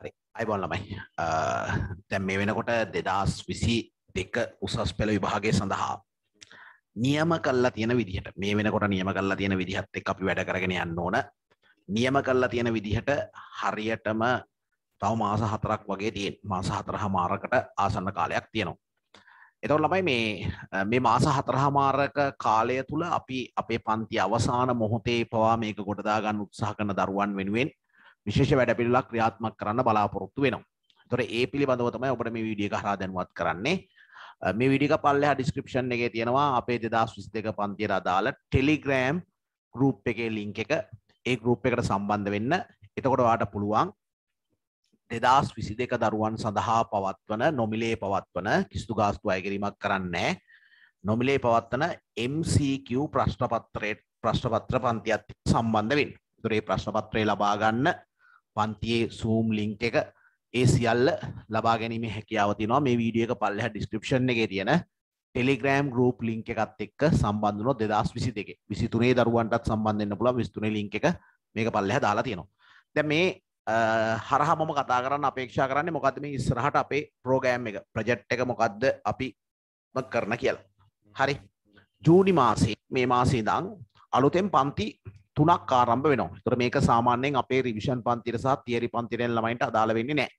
හරි අයිබොන් ළමයි දැන් මේ වෙනකොට දෙදස් විසි දෙක උසස් පෙළ විභාගය සඳහා නියම කල්ලා තියෙන විදිහට මේ වෙනකොට නියම කල්ලා තියෙන විදිහත් එක් අපි වැඩ කරගෙන යන්න ඕන නියම කල්ලා තියෙන විදිහට හරියටම තව මාස හතරක් වගේ තියෙන් මාස හතරහ මාරකට ආසන්න කාලයක් තියෙනවා. එතවට ළමයි මේ මේ මාස හතරහ මාරක කාලය තුළ අපි අපේ පන්ති අවසාන මොහොතේ පවා මේක ගොඩදාගන්න උත්සාහ කරන දරුවන් වෙනුවෙන් විශේෂ වැඩ පිළිලා ක්‍රියාත්මක් කරන්න බලාපොරොත්තු වෙනවා. තොර ඒ පිළිබඳව තමයි ඔබට මේ වීඩියෝ එක හරහා දැනුවත් කරන්නේ. මේ වීඩියෝ එක පල්ලෙහා ඩිස්ක්‍රිප්ෂන් එකේ තියෙනවා අපේ 2022 පන්තියට අදාළ Telegram group එකේ link එක. ඒ group එකට සම්බන්ධ වෙන්න. එතකොට ඔයාට පුළුවන් 2022 දරුවන් සඳහා පවත්වන නොමිලේ පවත්වන කිසිදු ගාස්තු අය කිරීමක් කරන්නේ නැහැ. නොමිලේ පවත්වන MCQ ප්‍රශ්නපත්‍රයේ ප්‍රශ්නපත්‍ර පන්තියත් සම්බන්ධ වෙන්න. ඒතර මේ ප්‍රශ්නපත්‍රය ලබා ගන්න පන්තියේ සූම් ලිංක් එක ඒ සියල්ල ලබා ගැනීම හැකියාව තියෙනවා මේ වීඩියෝ එක පල්ලෙහා ඩිස්ක්‍රිප්ෂන් එකේ තියෙන ටෙලිග්‍රෑම් ගෲප් ලින්ක් එකත් එක්ක සම්බන්ධ වුණොත් 2022 23 දරුවන්ටත් සම්බන්ධ වෙන්න පුළුවන් 23 ලින්ක් එක මේක පල්ලෙහා දාලා තියෙනවා. දැන් මේ හරහා මම කතා කරන්න අපේක්ෂා කරන්නේ මොකද්ද මේ ඉස්සරහට අපේ ප්‍රෝග්‍රෑම් එක ප්‍රොජෙක්ට් එක මොකද්ද අපි කරන කියලා. හරි. ජූනි මාසේ මේ මාසේ ඉඳන් අලුතෙන් පන්ති තුනක් ආරම්භ වෙනවා. ඒතර මේක සාමාන්‍යයෙන් අපේ රිවිෂන් පන්තිර සහ තියරි පන්තිරෙන් ළමයින්ට අදාළ වෙන්නේ නැහැ.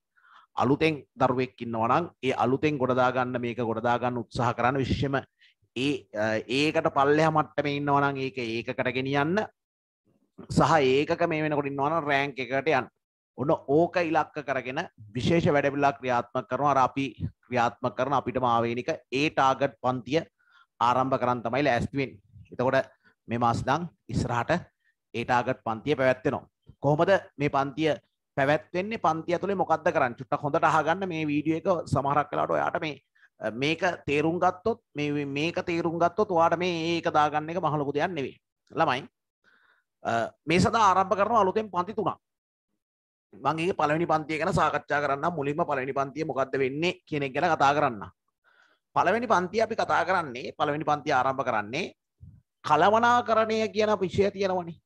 අලුතෙන් දරුවෙක් ඉන්නවා නම් ඒ අලුතෙන් ගොඩදා ගන්න මේක ගොඩදා ගන්න උත්සාහ කරන්න විශේෂම ඒ ඒකට පල්ලෙහා මට්ටමේ ඉන්නවා නම් ඒක ඒකකට ගෙනියන්න සහ ඒකක මේ වෙනකොට ඉන්නවා නම් රෑන්ක් එකකට යන්න. ඔන්න ඕක ඉලක්ක කරගෙන විශේෂ වැඩපිළිවෙලක් ක්‍රියාත්මක කරනවා අර අපි ක්‍රියාත්මක කරන අපිටම ආවේනික ඒ ටාගට් පන්තිය ආරම්භ කරන් තමයි ලෑස්ති වෙන්නේ. එතකොට මේ මාස නම් ඉස්සරහට ඒටාගට් පන්තිය පැවැත්වෙනවා. කොහොමද මේ පන්තිය පැවැත්වෙන්නේ පන්තිය තුළේ මොකක්ද කරන්න චුට්ට හොඳට අහගන්න මේ වීඩියෝ එක සමහරක් කලාට ඔයාට මේ මේක තේරුම් ගත්තොත් මේක තේරුම් ගත්තොත් වාට මේ ඒක දාගන්න එක මහලොකු දෙයක් නෙවේ ළමයි මේ සඳහා ආරම්භ කරන අලුතෙන් පන්ති තුනක් මගේ පළවෙනි පන්තිය ගැන සාකච්ඡා කරන්න මුලින්ම පළවෙනි පන්තිය මොකක්ද වෙන්නේ කියන එක ගැන කතා කරන්න පළවෙනි පන්තිය අපි කතා කරන්නේ පළවෙනි පන්තිය ආරම්භ කරන්නේ කලවනාකරණය කියන විෂය තියෙනවනේ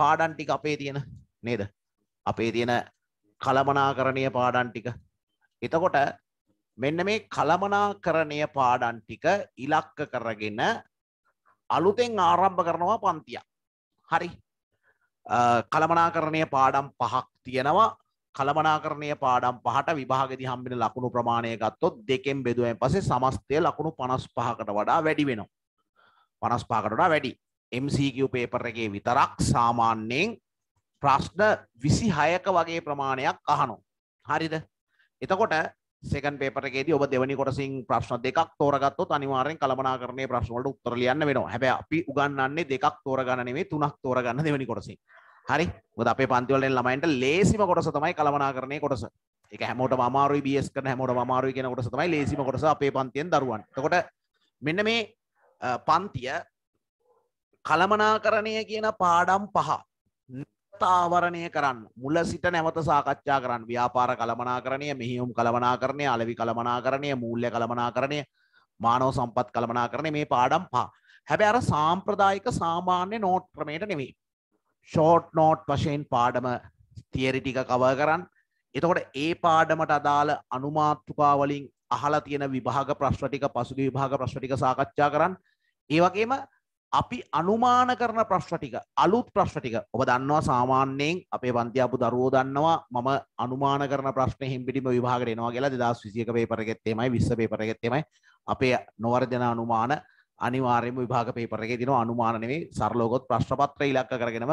පාඩන් ටික අපේ තියෙන නේද අපේ තියෙන කළමනාකරණය පාඩන් ටික එතකොට මෙන්න මේ කළමනාකරණය පාඩන් ටික ඉලක්ක කරගෙන අලුතෙන් ආරම්භ කරනවා පන්තියක් හරි කළමනාකරණය පාඩම් පහක් තියෙනවා කළමනාකරණය පාඩම් පහට විභාගෙදි හම්බෙන ලකුණු ප්‍රමාණය ගත්තොත් දෙකෙන් බෙදුවෙන් පස්සේ සමස්තය ලකුණු 55කට වඩා වැඩි වෙනවා 55කට වඩා වැඩි MCQ පේපර් එකේ විතරක් සාමාන්‍යයෙන් ප්‍රශ්න විසි හයක වගේ ප්‍රමාණයක් අහනු. හරිද. එතකොට සෙකන් පේපරකේදී ඔබ දෙවනි කොටසින් ප්‍රශ්න දෙකක් තෝරගත්තොත් අනිවාර්යෙන් කළමනාකරණයේ ප්‍රශ්න වලට උත්තර ලියන්න වෙනවා. හැබැයි අපි උගන්වන්නේ දෙකක් තෝරගන්න නෙමෙයි තුනක් තෝරගන්න දෙවනි කොටසින්. හරි. මොකද අපේ පන්ති වල එන ළමයින්ට ලේසිම කොටස තමයි කළමනාකරණයේ කොටස. ඒක හැමෝටම අමාරුයි BS කරන හැමෝටම අමාරුයි කියන කොටස තමයි ලේසිම කොටස අපේ පන්තියෙන් දරුවන්. එතකොට මෙන්න මේ පන්තිය කළමනාකරණය කියන පාඩම් පහ තාවරණය කරන්න මුල සිට නැවත සාකච්ඡා කරන්න ව්‍යාපාර කළමනාකරණය මෙහිුම් කළමනාකරණය අලවි කළමනාකරණය මූල්‍ය කළමනාකරණය මානව සම්පත් කළමනාකරණය මේ පාඩම් පා හැබැ අර සාම්ප්‍රදායික සාමාන්‍ය නෝට් ක්‍රමයට නෙවෙයි ෂෝට් නෝට් වශයෙන් පාඩම තියරිටික කව කරන්න එතකොට ඒ පාඩමට අදාළ අනුමාත්තුකාවලින් අහලා තියෙන විභාග ප්‍රශ්ටික පසුගේ විභාග ප්‍රශ්ටික සාකච්ඡා කරන්න ඒවගේම අපි අනුමාන කරන ප්‍රශ්න ටික අලුත් ප්‍රශ්න ටික ඔබ දන්නවා සාමාන්‍යයෙන් අපේ පන්ති ආපු දරුවෝ දන්නවා මම අනුමාන කරන ප්‍රශ්න හිම්පිටිම විභාගයට එනවා කියලා 2021 පේපර් එකෙත් එමයයි 20 පේපර් එකෙත් එමයයි අපේ නොවර්ධන අනුමාන අනිවාර්යයෙන්ම විභාග පේපර් එකේ දිනන අනුමාන නෙවෙයි සරලවකොත් ප්‍රශ්න පත්‍රය ඉලක්ක කරගෙනම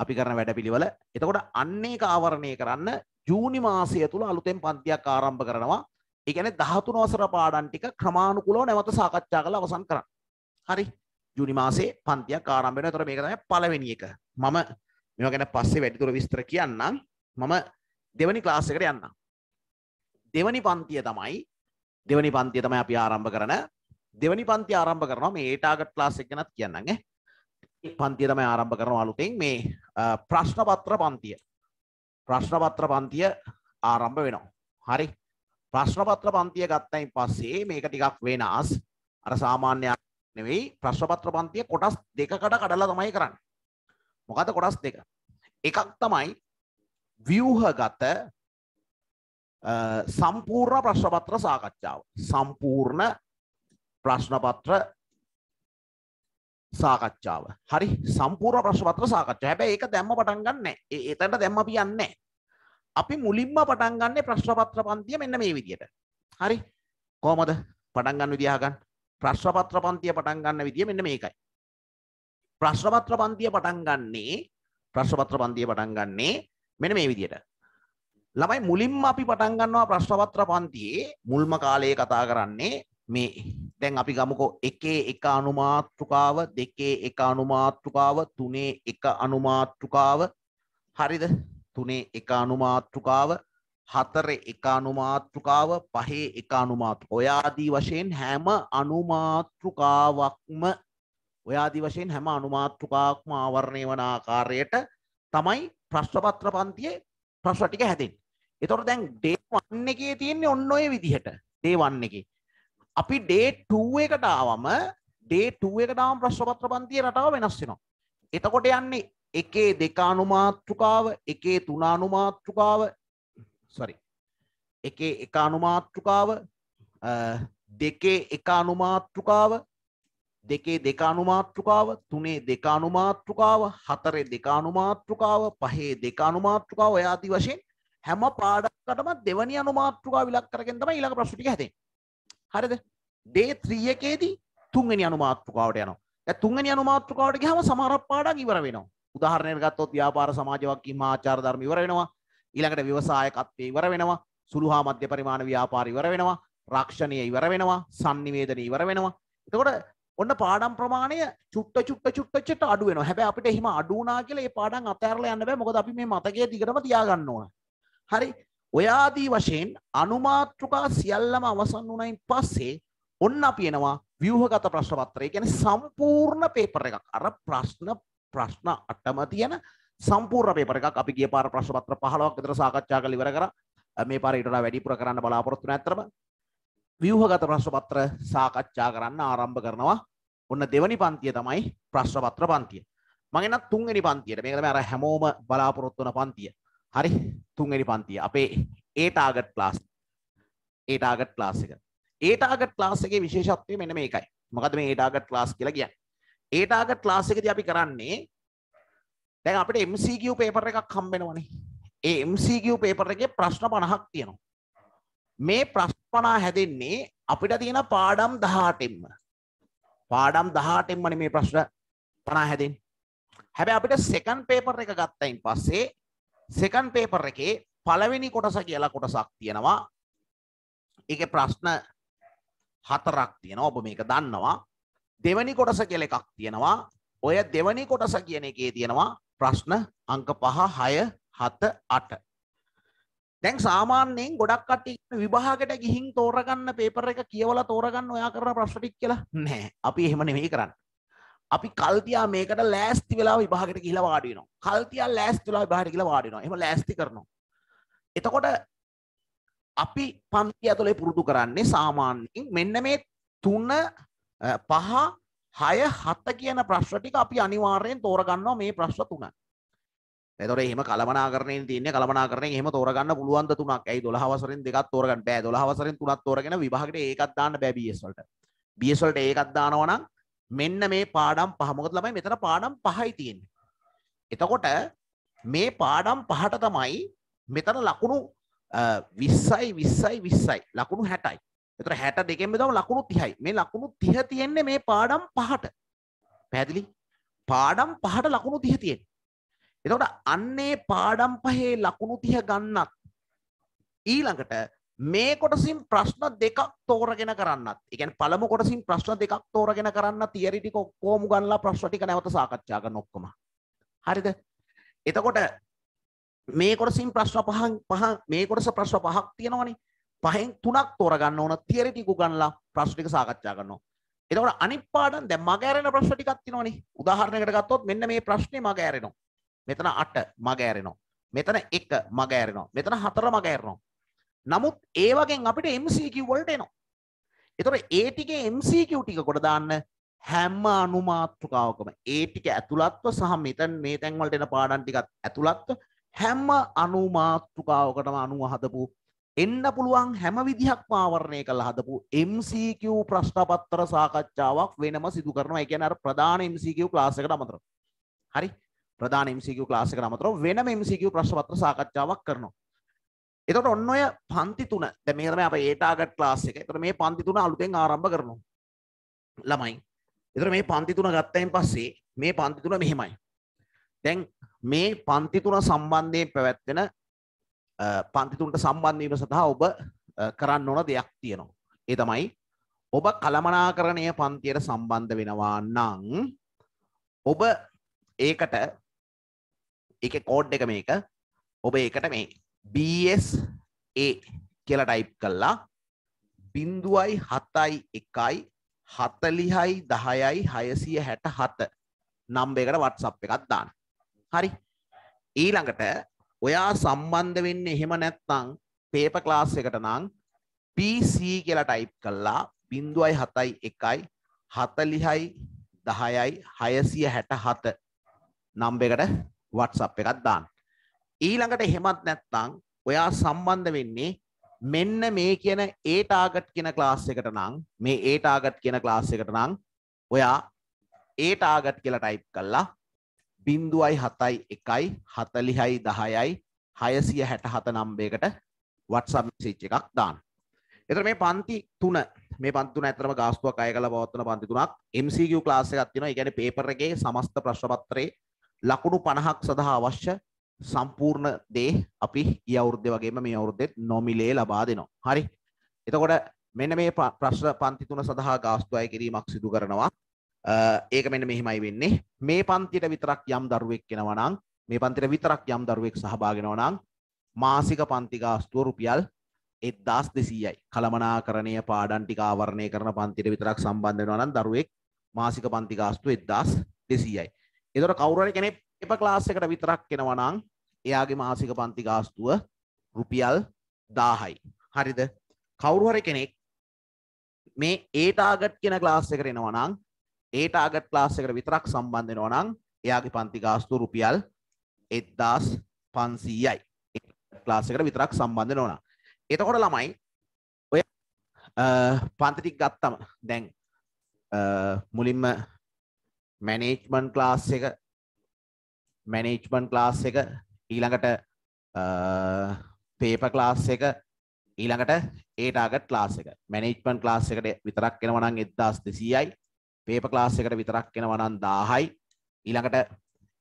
අපි කරන වැඩපිළිවෙල. එතකොට අන්න ඒක ආවරණය කරන්න ජූනි මාසය තුල අලුතෙන් පන්තියක් ආරම්භ කරනවා. ඒ කියන්නේ 13 වසර පාඩම් ටික ක්‍රමානුකූලව නැවත සාකච්ඡා කරලා අවසන් කරන්න. හරි. ජුනි මාසේ පන්තියක් ආරම්භ වෙනවා. ඒතර මේක තමයි පළවෙනි එක. මම මේවා ගැන පස්සේ වැඩිදුර විස්තර කියන්නම්. මම දෙවැනි ක්ලාස් එකට යන්නම්. දෙවැනි පන්තිය තමයි දෙවැනි පන්තිය තමයි අපි ආරම්භ කරන. දෙවැනි පන්තිය ආරම්භ කරනවා මේ ඒ ටාගට් ක්ලාස් එක ගැනත් කියන්නම් ඈ. පන්තිය තමයි ආරම්භ කරනවා අලුතෙන් මේ ප්‍රශ්න පත්‍ර පන්තිය. ප්‍රශ්න පත්‍ර පන්තිය ආරම්භ වෙනවා. හරි. ප්‍රශ්න පත්‍ර පන්තිය ගත්තයින් පස්සේ මේක ටිකක් වෙනස්. අර සාමාන්‍ය නෙවෙයි ප්‍රශ්නපත්‍ර පන්තිය කොටස් දෙකකට කඩලා තමයි කරන්නේ. මොකද කොටස් දෙක. එකක් තමයි ව්‍යුහගත සම්පූර්ණ ප්‍රශ්නපත්‍ර සාකච්ඡාව. සම්පූර්ණ ප්‍රශ්නපත්‍ර සාකච්ඡාව. හරි සම්පූර්ණ ප්‍රශ්නපත්‍ර සාකච්ඡාව. හැබැයි ඒක දැම්ම පටන් ගන්න නැහැ. එතනට දැම්ම අපි යන්නේ නැහැ. අපි මුලින්ම පටන් ගන්නේ ප්‍රශ්නපත්‍ර පන්තිය මෙන්න මේ විදියට. හරි. කොහමද? පටන් ගන්න විදිය අහගන්න. ප්‍රශ්නපත්‍ර පන්තිය පටන් ගන්න විදිය මෙන්න මේකයි. ප්‍රශ්නපත්‍ර පන්තිය පටන් ගන්නේ ප්‍රශ්නපත්‍ර පන්තිය පටන් ගන්නේ මෙන්න මේ විදියට. ළමයි මුලින්ම අපි පටන් ගන්නවා ප්‍රශ්නපත්‍ර පන්තියේ මුල්ම කාලයේ කතා කරන්නේ මේ. දැන් අපි ගමුකෝ එකේ එක අනුමාත්‍රිකාව, දෙකේ එක අනුමාත්‍රිකාව, තුනේ එක අනුමාත්‍රිකාව. හරිද? තුනේ එක අනුමාත්‍රිකාව හතර එක අනුමාත්‍රකාව පහේ එක අනුමාත්‍ර. ඔයාදී වශයෙන් හැම අනුමාත්‍රකාවක්ම ඔයාදී වශයෙන් හැම අනුමාත්‍රකාවක්ම ආවරණය වන ආකාරයට තමයි ප්‍රශ්නපත්‍ර පන්තියේ ප්‍රශ්න ටික හැදෙන්නේ. ඒතකොට දැන් ඩේ 1 එකේ තියෙන්නේ ඔන්න ඔය විදිහට. ඩේ 1 එකේ. අපි ඩේ 2 එකට ආවම ඩේ 2 එකට ආවම ප්‍රශ්නපත්‍ර පන්තියේ රටාව වෙනස් වෙනවා. එතකොට යන්නේ එකේ දෙක අනුමාත්‍රකාව එකේ තුන අනුමාත්‍රකාව සොරි එකේ එක අනුමාතෘකාව දෙකේ එක අනුමාතෘකාව දෙකේ දෙක අනුමාතෘකාව තුනේ දෙක අනුමාතෘකාව හතරේ දෙක අනුමාතෘකාව පහේ දෙක අනුමාතෘකාව ඔය ආදි වශයෙන් හැම පාඩකටම දෙවනි අනුමාතෘකාව ඉලක්ක කරගෙන තමයි ඊළඟ ප්‍රශ්න ටික හැදෙන්නේ. හරිද? day 3 එකේදී තුන්වෙනි අනුමාතෘකාවට යනවා. දැන් තුන්වෙනි අනුමාතෘකාවට ගියාම සමහර පාඩම් ඉවර වෙනවා. උදාහරණයක් ගත්තොත් ව්‍යාපාර සමාජ වගකීම් ආචාර ධර්ම ඉවර වෙනවා. ඊළඟට ව්‍යවසායකත්වය ඉවර වෙනවා සුළු හා මධ්‍ය පරිමාණ ව්‍යාපාර ඉවර වෙනවා රක්ෂණය ඉවර වෙනවා sannivedana ඉවර වෙනවා එතකොට ඔන්න පාඩම් ප්‍රමාණය චුට්ට චුට්ට චුට්ට චුට්ට අඩු වෙනවා හැබැයි අපිට එහෙම අඩු වුණා කියලා මේ පාඩම් අතහැරලා යන්න බෑ මොකද අපි මේ මතකයේ දිගටම තියාගන්න ඕන හරි ඔයාදී වශයෙන් අනුමාත්‍රිකා සියල්ලම අවසන් වුණයින් පස්සේ ඔන්න අපි එනවා ව්‍යූහගත ප්‍රශ්න පත්‍රය කියන්නේ සම්පූර්ණ පේපර් එකක් අර ප්‍රශ්න ප්‍රශ්න අටම තියෙන සම්පූර්ණ පේපර් එකක් අපි ගිය පාර ප්‍රශ්න පත්‍ර 15ක් විතර සාකච්ඡා කරලා ඉවර කරා. මේ පාර ඊට වඩා වැඩිපුර කරන්න බලාපොරොත්තු නැත්තරම ව්‍යුහගත ප්‍රශ්න පත්‍ර සාකච්ඡා කරන්න ආරම්භ කරනවා. ඔන්න දෙවනි පන්තිය තමයි ප්‍රශ්න පත්‍ර පන්තිය. මම එනත් තුන්වෙනි පන්තියට. මේක තමයි අර හැමෝම බලාපොරොත්තු වෙන පන්තිය. හරි තුන්වෙනි පන්තිය. අපේ ඒ ටාගට් ක්ලාස්. ඒ ටාගට් ක්ලාස් එක. ඒ ටාගට් ක්ලාස් එකේ විශේෂත්වය මෙන්න මේකයි. මොකද මේ ඒ ටාගට් ක්ලාස් කියලා කියන්නේ. ඒ ටාගට් ක්ලාස් එකදී අපි කරන්නේ දැන් අපිට MCQ පේපර් එකක් හම්බෙනවනේ. ඒ MCQ පේපර් එකේ ප්‍රශ්න 50ක් තියෙනවා. මේ ප්‍රශ්න 50 හැදෙන්නේ අපිට තියෙන පාඩම් 18ෙම. පාඩම් 18ෙමනේ මේ ප්‍රශ්න 50 හැදෙන්නේ. හැබැයි අපිට සෙකන්ඩ් පේපර් එක ගත්තයින් පස්සේ සෙකන්ඩ් පේපර් එකේ පළවෙනි කොටස කියලා කොටසක් තියෙනවා. ඒකේ ප්‍රශ්න හතරක් තියෙනවා. ඔබ මේක දන්නවා. දෙවැනි කොටස කියලා එකක් තියෙනවා. ඔය දෙවැනි කොටස කියන එකේ තියෙනවා ප්‍රශ්න අංක පහ හය හත අට. දැන් සාමාන්‍යයෙන් ගොඩක් කට්ටිය විභාගයට ගිහින් තෝරගන්න පේපර් එක කියවලා තෝරගන්න ඔයා කරන ප්‍රශ්න ටික කියලා නෑ. අපි එහෙම නෙමෙයි කරන්නේ. අපි කල්තියා මේකට ලෑස්ති වෙලා විභාගයට ගිහිලා වාඩි වෙනවා. කල්තියා ලෑස්ති වෙලා විභාගයට ගිහිලා වාඩි වෙනවා. එහෙම ලෑස්ති කරනවා. එතකොට අපි පන්ති ඇතුලේ පුරුදු කරන්නේ සාමාන්‍යයෙන් මෙන්න මේ තුන පහ හය හත කියන ප්‍රශ්න ටික අපි අනිවාර්යෙන් තෝරගන්නවා මේ ප්‍රශ්න තුන. එතකොට එහෙම කලමනාකරණයෙන් තියෙන්නේ කලමනාකරණයෙන් එහෙම තෝරගන්න පුළුවන් ද තුනක්. ඇයි 12 වසරෙන් දෙකක් තෝරගන්න බෑ. 12 වසරෙන් තුනක් තෝරගෙන විභාගෙට ඒකක් දාන්න බෑ BS වලට. BS වලට ඒකක් දානවා නම් මෙන්න මේ පාඩම් පහ මොකද ළමයි මෙතන පාඩම් පහයි තියෙන්නේ. එතකොට මේ පාඩම් පහට තමයි මෙතන ලකුණු විස්සයි විස්සයි විස්සයි ලකුණු හැටයි එතර හැට දෙකෙන්ම දම ලකුණු තිහයි මේ ලකුණු තිහ තියෙන්නේ මේ පාඩම් පහට පැදිලි පාඩම් පහට ලකුණු තිහ තියෙන එතකොට අන්නේ පාඩම් පහේ ලකුණු තිහ ගන්නත් ඊළඟට මේ කොටසින් ප්‍රශ්න දෙකක් තෝරගෙන කරන්නත් එකන් පළමු කොටසින් ප්‍රශ්න දෙකක් තෝරගෙන කරන්න තියරිටික ඔක්කෝම ගන්නලා ප්‍රශ්න ටික නැවත සාකච්ඡා කරන ඔක්කොම හරිද එතකොට මේ කොටසින් ප්‍රශ්න පහන් පහ මේ කොටස ප්‍රශ්න පහක් තියෙනවනේ පහෙන් තුනක් තෝරගන්න ඕන තියරිටිකු ගන්නලා ප්‍රශ්ටික සාකච්ඡා කරනවා. එතකොට අනිත් පාඩම් දැන් මග ඇරෙන ප්‍රශ්න ටිකක් තියෙනවනේ. උදාහරණයකට ගත්තොත් මෙන්න මේ ප්‍රශ්නේ මග ඇරෙනවා. මෙතන 8 මග ඇරෙනවා. මෙතන 1 මග ඇරෙනවා. මෙතන 4 මග ඇරෙනවා. නමුත් ඒ වගේ අපිට MCQ වලට එනවා. එතකොට ඒ ටිකේ MCQ ටික කොට දාන්න හැම අනුමාත්‍රකාවකම ඒ ටික ඇතුළත්ව සහ මෙතන මේ තැන් වලට එන පාඩම් ටිකත් ඇතුළත්ව හැම අනුමාත්‍රකාවකටම අනුව හදපු එන්න පුළුවන් හැම විදිහක් ආවරණය කළ හදපු MCQ ප්‍රශ්නපත්තර සාකච්ඡාවක් වෙනම සිදු කරනවා. ඒ කියන්නේ අර ප්‍රධාන MCQ ක්ලාස් එකට අමතරව. හරි. ප්‍රධාන MCQ ක්ලාස් එකට අමතරව වෙනම MCQ ප්‍රශ්නපත්තර සාකච්ඡාවක් කරනවා. එතකොට ඔන්න ඔය පන්ති තුන. දැන් මේක තමයි අපේ A target ක්ලාස් එක. එතකොට මේ පන්ති තුන අලුතෙන් ආරම්භ කරනවා. ළමයි. එතකොට මේ පන්ති තුන ගත්තයින් පස්සේ මේ පන්ති තුන මෙහෙමයි. දැන් මේ පන්ති තුන සම්බන්ධයෙන් පැවැත්වෙන පන්තිතුන්ට සම්බන්ධීම සඳහා ඔබ කරන්න ඕන දෙයක් තියෙනවා. ඒ තමයි ඔබ කළමනාකරණය පන්තියට සම්බන්ධ වෙනවා නං ඔබ ඒකට එක කෝඩ් එක මේක ඔබ ඒකට මේ BSA කියලා ටයිප් කළා බින්දුවයි හතයි එකයි හතලිහයි දහයයි හයසිය හැට හත නම්බ එකට වට්සප් එකත් දාන්න හරි ඊළඟට ඔයා සම්බන්ධ වෙන්නේ එහෙම නැත්නම් පේපර් ක්ලාස් එකට නම් PC කියලා ටයිප් කළා 0.71 40යි 10යි 667 නම්බර් එකට WhatsApp එකක් දාන්න. ඊළඟට එහෙමත් නැත්නම් ඔයා සම්බන්ධ වෙන්නේ මෙන්න මේ කියන ඒ ටාගට් කියන ක්ලාස් එකට නම් මේ ඒ ටාගට් කියන ක්ලාස් එකට නම් ඔයා ඒ ටාගට් කියලා ටයිප් කළා බින්දුවයි හතයි එකයි හතලිහයි දහයයි හයසිය හැට හත නම්බේකට වටසම් සිච්ච එකක් දාන්න. එතර මේ පන්ති තුන මේ පන්තුන ඇතරම ගාස්තුවක් අය කළ පවත්වන පන්ති තුනක් MCQ ක්ලාස් එකක් තියෙනවා. ඒ කියන්නේ පේපර් එකේ සමස්ත ප්‍රශ්න පත්‍රයේ ලකුණු 50ක් සඳහා අවශ්‍ය සම්පූර්ණ දේ අපි ඊ අවුරුද්දේ වගේම මේ අවුරුද්දෙත් නොමිලේ ලබා දෙනවා. හරි. එතකොට මෙන්න මේ ප්‍රශ්න පන්ති තුන සඳහා ගාස්තු අය කිරීමක් සිදු කරනවා. ඒක මෙන්න මෙහෙමයි වෙන්නේ මේ පන්තියට විතරක් යම් දරුවෙක් කෙනවා නම් මේ පන්තියට විතරක් යම් දරුවෙක් සහභාගී වෙනවා නම් මාසික පන්ති ගාස්තුව රුපියල් 1200යි කළමනාකරණය පාඩම් ටික ආවරණය කරන පන්තියට විතරක් සම්බන්ධ වෙනවා නම් දරුවෙක් මාසික පන්ති ගාස්තුව 1200යි එතකොට කවුරු හරි කෙනෙක් එක ක්ලාස් එකට විතරක් කෙනවා නම් එයාගේ මාසික පන්ති ගාස්තුව රුපියල් 1000යි හරිද කවුරු හරි කෙනෙක් මේ ඒ ටාගට් කියන ක්ලාස් එකට එනවා නම් ඒ ටාගට් ක්ලාස් එකට විතරක් සම්බන්ධ වෙනවා නම් එයාගේ පන්ති ගාස්තු රුපියල් 1500යි. ක්ලාස් එකට විතරක් සම්බන්ධ වෙනවා නම්. එතකොට ළමයි ඔය පන්ති ටික ගත්තම දැන් මුලින්ම මැනේජ්මන්ට් ක්ලාස් එක මැනේජ්මන්ට් ක්ලාස් එක ඊළඟට පේපර් ක්ලාස් එක ඊළඟට ඒ ටාගට් ක්ලාස් එක මැනේජ්මන්ට් ක්ලාස් එකට විතරක් එනවා නම් 1200යි පේපර් ක්ලාස් එකට විතරක් එනවා නම් 1000යි ඊළඟට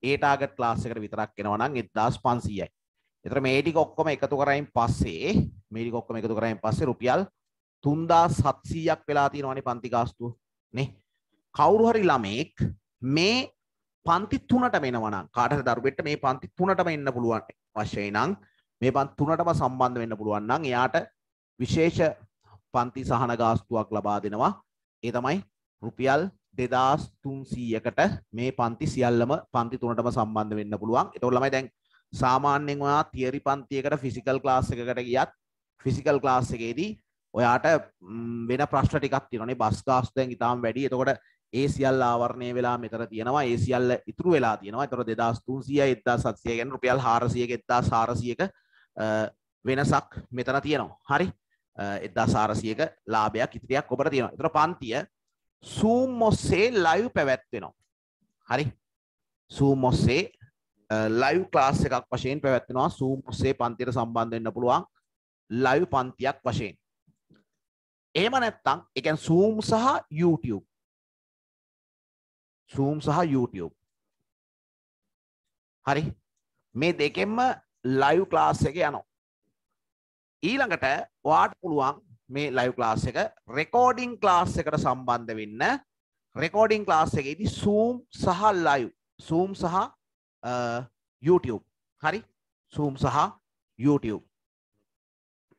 ඒ ටාගට් ක්ලාස් එකට විතරක් එනවා නම් 1500යි. ඒතර මේ ටික ඔක්කොම එකතු කරායින් පස්සේ මේ ටික ඔක්කොම එකතු කරායින් පස්සේ රුපියල් 3700ක් වෙලා තියෙනවානේ පන්ති ගාස්තුව නේ. කවුරු හරි ළමෙක් මේ පන්ති 3ට මෙනවා නම් කාට හරි දරුවෙක්ට මේ පන්ති 3ටම එන්න පුළුවන් අවශ්‍යයි නම් මේ පන්ති 3ටම සම්බන්ධ වෙන්න පුළුවන් නම් එයාට විශේෂ පන්ති සහන ගාස්තුවක් ලබා දෙනවා. ඒ තමයි රුපියල් 2300කට මේ පන්ති සියල්ලම පන්ති තුනටම සම්බන්ධ වෙන්න පුළුවන්. ඒතකොට ළමයි දැන් සාමාන්‍යයෙන් ඔයා තියරි පන්තියකට ෆිසිකල් ක්ලාස් එකකට ගියත් ෆිසිකල් ක්ලාස් එකේදී ඔයාට වෙන ප්‍රශ්න ටිකක් තියෙනවා නේ. බස් ගාස්තු දැන් ඊටාම් වැඩි. එතකොට ඒ සියල්ල ආවරණය වෙලා මෙතන තියෙනවා. ඒ සියල්ල ඉතුරු වෙලා තියෙනවා. ඒතකොට 2300යි 1700 ගැන රුපියල් 400ක 1400ක වෙනසක් මෙතන තියෙනවා. හරි. 1400ක ලාභයක් ඉතිරියක් ඔබට තියෙනවා. ඒතර පන්තිය සූම් ඔස්සේ ලයිව් පැවැත්වෙනවා. හරි සූම් ඔස්සේ ලයිව් ක්ලාස් එකක් වශයෙන් පැවැත්වෙනවා සූම් ඔස්සේ පන්තියට සම්බන්ධ වෙන්න පුළුවන් ලයිව් පන්තියක් වශයෙන්. එහෙම නැත්නම් ඒ කියන්නේ සූම් සහ YouTube. සූම් සහ YouTube. හරි. මේ දෙකෙන්ම ලයිව් ක්ලාස් එකේ යනවා. ඊළඟට ඔයාට පුළුවන් මේ ලයිව් ක්ලාස් එක රෙකෝඩින් ක්ලාස් එකට සම්බන්ධ වෙන්න රෙකෝඩින් ක්ලාස් එකේදී සූම් සහ ලයිව් සූම් සහ YouTube හරි සූම් සහ YouTube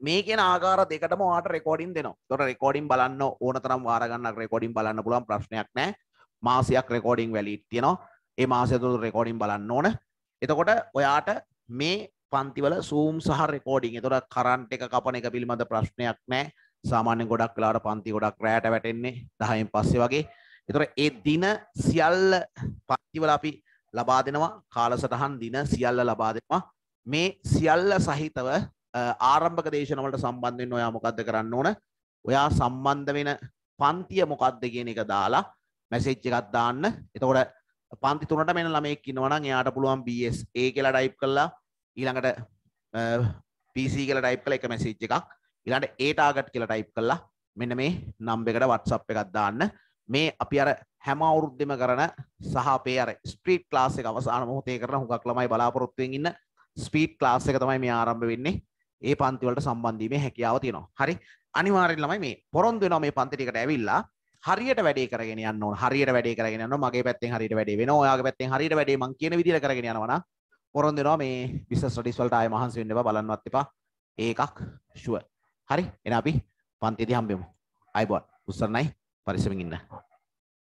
මේ කියන ආකාර දෙකටම ඔයාට රෙකෝඩින් දෙනවා. ඒතොර රෙකෝඩින් බලන්න ඕන තරම් වාර ගන්නක් රෙකෝඩින් බලන්න පුළුවන් ප්‍රශ්නයක් නැහැ. මාසයක් රෙකෝඩින් වැලිඩ් තියෙනවා. ඒ මාසය තුළ රෙකෝඩින් බලන්න ඕන. එතකොට ඔයාට මේ පන්තිවල සූම් සහ රෙකෝඩින් එතොට කරන්ට් එක කපන එක පිළිබඳ ප්‍රශ්නයක් නෑ සාමාන්‍යෙන් ගොඩක් වෙලාට පන්ති ගොඩක් රෑට වැටෙන්නේ දහයෙන් පස්සේ වගේ එතොර ඒ දින සියල්ල පන්තිවල අපි ලබා දෙනවා කාලසටහන් දින සියල්ල ලබා දෙවා මේ සියල්ල සහිතව ආරම්භක දේශනවලට සම්බන්ධයෙන් ඔයා මොකක්ද කරන්න ඕන ඔයා සම්බන්ධ වෙන පන්තිය මොකක්ද කියන එක දාලා මැසේජ් එකත් දාන්න එතකොට පන්ති තුනට මෙන ළමෙක් ඉන්නවනම් එයාට පුළුවන් BSA කියලා ටයිප් කරලා ඊළඟට PC කියලා ටයිප් කළා එක මැසේජ් එකක් ඊළඟට A target කියලා ටයිප් කළා මෙන්න මේ නම් එකට WhatsApp එකක් දාන්න මේ අපි අර හැම අවුරුද්දෙම කරන සහ අපේ අර ස්පීඩ් ක්ලාස් එක අවසාන මොහොතේ කරන හුඟක් ළමයි බලාපොරොත්තු වෙමින් ඉන්න ස්පීඩ් ක්ලාස් එක තමයි මේ ආරම්භ වෙන්නේ ඒ පන්ති වලට සම්බන්ධ වීමේ හැකියාව තියෙනවා හරි අනිවාර්යෙන් ළමයි මේ පොරොන්දු වෙනවා මේ පන්ති ටිකට ඇවිල්ලා හරියට වැඩේ කරගෙන යන්න ඕන හරියට වැඩේ කරගෙන යන්න මගේ පැත්තෙන් හරියට වැඩේ වෙනවා ඔයාගේ පැත්තෙන් හරියට වැඩේ මං කියන විදිහට කරගෙන යනවා නම් පොරොන්දු වෙනවා මේ බිස්නස් ස්ටඩීස් වලට ආයෙ මහන්සි වෙන්න එපා බලන්නවත් එපා. ඒකක් ෂුවර්. හරි. එහෙනම් අපි පන්තිදී හම්බෙමු. ආයිබෝන්. උස්සන්නයි පරිස්සමින් ඉන්න.